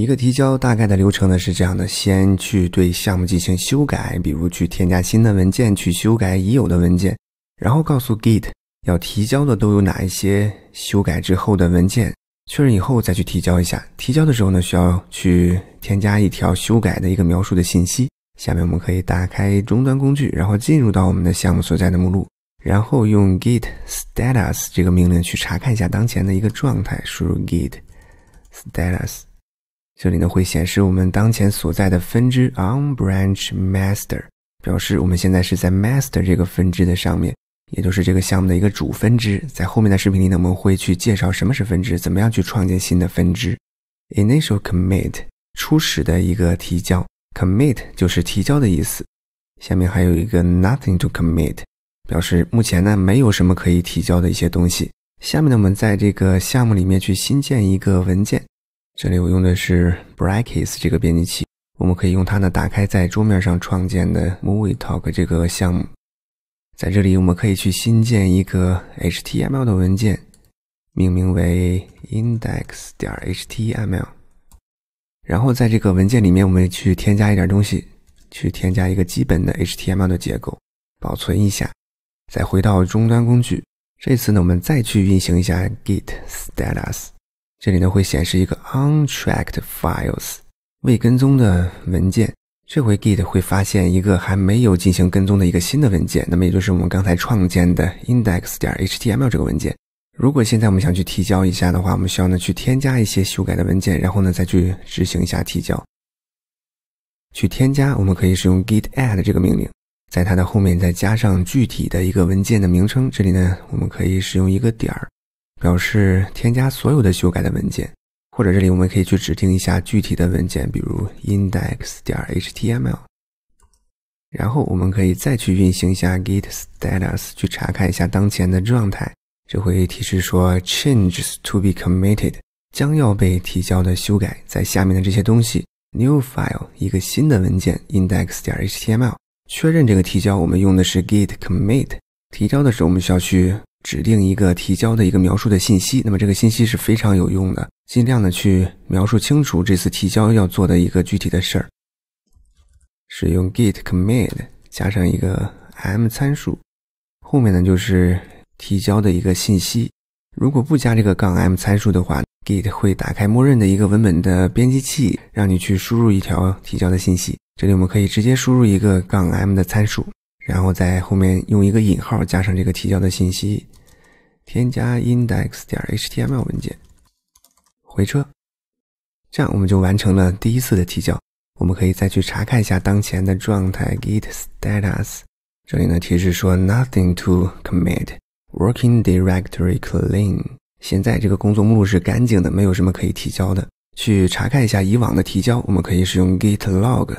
一个提交大概的流程呢是这样的：先去对项目进行修改，比如去添加新的文件，去修改已有的文件，然后告诉 Git 要提交的都有哪一些修改之后的文件，确认以后再去提交一下。提交的时候呢，需要去添加一条修改的一个描述的信息。下面我们可以打开终端工具，然后进入到我们的项目所在的目录，然后用 Git status 这个命令去查看一下当前的一个状态。输入 Git status。这里呢会显示我们当前所在的分支 on branch master，表示我们现在是在 master 这个分支的上面，也就是这个项目的一个主分支。在后面的视频里呢，我们会去介绍什么是分支，怎么样去创建新的分支。Initial commit 初始的一个提交，commit 就是提交的意思。下面还有一个 nothing to commit，表示目前呢没有什么可以提交的一些东西。下面呢，我们在这个项目里面去新建一个文件。这里我用的是 Brackets 这个编辑器，我们可以用它呢打开在桌面上创建的 Movie Talk 这个项目。在这里，我们可以去新建一个 HTML 的文件，命名为 index 点 HTML。然后在这个文件里面，我们去添加一点东西，去添加一个基本的 HTML 的结构，保存一下。再回到终端工具，这次呢，我们再去运行一下 git status。这里呢会显示一个 untracked files 未跟踪的文件。这回 Git 会发现一个还没有进行跟踪的一个新的文件，那么也就是我们刚才创建的 index 点 html 这个文件。如果现在我们想去提交一下的话，我们需要呢去添加一些修改的文件，然后呢再去执行一下提交。去添加我们可以使用 git add 这个命令，在它的后面再加上具体的一个文件的名称。这里呢我们可以使用一个点儿。表示添加所有的修改的文件，或者这里我们可以去指定一下具体的文件，比如 index 点 html。然后我们可以再去运行一下 git status，去查看一下当前的状态，就会提示说 changes to be committed，将要被提交的修改在下面的这些东西：new file，一个新的文件 index 点 html。确认这个提交，我们用的是 git commit 提交的时候，我们需要去。指定一个提交的一个描述的信息，那么这个信息是非常有用的，尽量的去描述清楚这次提交要做的一个具体的事儿。使用 git commit 加上一个 m 参数，后面呢就是提交的一个信息。如果不加这个杠 m 参数的话，git 会打开默认的一个文本的编辑器，让你去输入一条提交的信息。这里我们可以直接输入一个杠 m 的参数。然后在后面用一个引号加上这个提交的信息，添加 index 点 html 文件，回车，这样我们就完成了第一次的提交。我们可以再去查看一下当前的状态 git status，这里呢提示说 nothing to commit，working directory clean。现在这个工作目录是干净的，没有什么可以提交的。去查看一下以往的提交，我们可以使用 git log。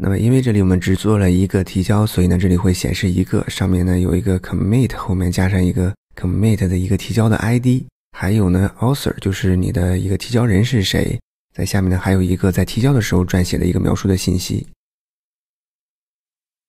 那么，因为这里我们只做了一个提交，所以呢，这里会显示一个，上面呢有一个 commit，后面加上一个 commit 的一个提交的 ID，还有呢 author 就是你的一个提交人是谁，在下面呢还有一个在提交的时候撰写的一个描述的信息。